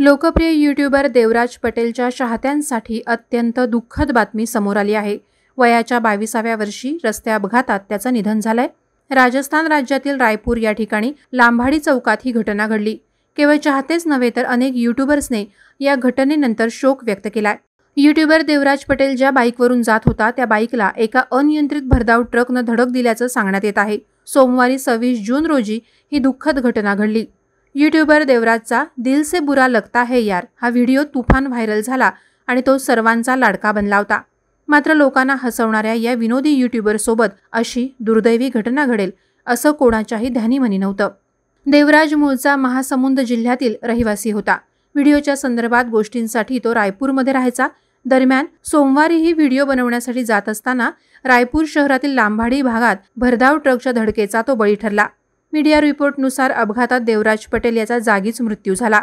लोकप्रिय युट्यूबर देवराज पटेलच्या चाहत्यांसाठी अत्यंत दुःखद बातमी समोर आली आहे वयाच्या बावीसाव्या वर्षी रस्ते अपघातात त्याचं निधन झालंय राजस्थान राज्यातील रायपूर या ठिकाणी लांभाडी चौकात ही घटना घडली केवळ चाहतेच नव्हे तर अनेक युट्यूबर्सने या घटनेनंतर शोक व्यक्त केलाय युट्यूबर देवराज पटेल ज्या बाईकवरून जात होता त्या बाईकला एका अनियंत्रित भरधाव ट्रकनं धडक दिल्याचं सांगण्यात येत आहे सोमवारी सव्वीस जून रोजी ही दुःखद घटना घडली यूट्यूबर देवराजचा दिल से बुरा लगता है यार हा व्हिडिओ तुफान व्हायरल झाला आणि तो सर्वांचा लाडका बनला होता मात्र लोकांना हसवणाऱ्या या विनोदी युट्यूबरसोबत अशी दुर्दैवी घटना घडेल असं कोणाच्याही म्हणी नव्हतं देवराज मूळचा महासमुंद जिल्ह्यातील रहिवासी होता व्हिडिओच्या संदर्भात गोष्टींसाठी तो रायपूरमध्ये राहायचा दरम्यान सोमवारीही व्हिडिओ बनवण्यासाठी जात असताना रायपूर शहरातील लांबाडी भागात भरधाव ट्रकच्या धडकेचा तो बळी ठरला मीडिया रिपोर्टनुसार अपघातात देवराज पटेल याचा जागीच मृत्यू झाला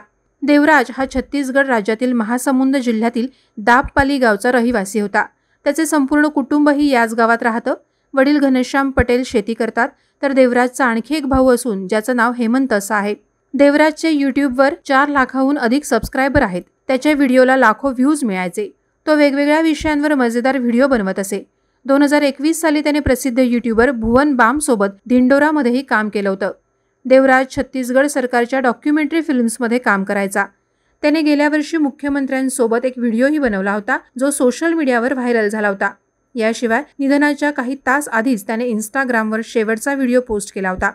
देवराज हा छत्तीसगड राज्यातील महासमुंद जिल्ह्यातील दापपाली गावचा रहिवासी होता त्याचे संपूर्ण कुटुंबही याच गावात राहतं वडील घनश्याम पटेल शेती करतात तर देवराजचा आणखी एक भाऊ असून ज्याचं नाव हेमंत असं आहे देवराजचे यूट्यूबवर चार लाखाहून अधिक सबस्क्रायबर आहेत त्याच्या व्हिडिओला लाखो व्ह्यूज मिळायचे तो वेगवेगळ्या विषयांवर मजेदार व्हिडिओ बनवत असे दोन हजार एकवीस साली त्याने प्रसिद्ध युट्यूबर भुवन बामसोबत धिंडोरामध्येही काम केलं होतं देवराज छत्तीसगड सरकारच्या डॉक्युमेंटरी फिल्म्समध्ये काम करायचा त्याने गेल्या वर्षी मुख्यमंत्र्यांसोबत एक व्हिडिओही बनवला होता जो सोशल मीडियावर व्हायरल झाला होता याशिवाय निधनाच्या काही तास आधीच त्याने इन्स्टाग्रामवर शेवटचा व्हिडिओ पोस्ट केला होता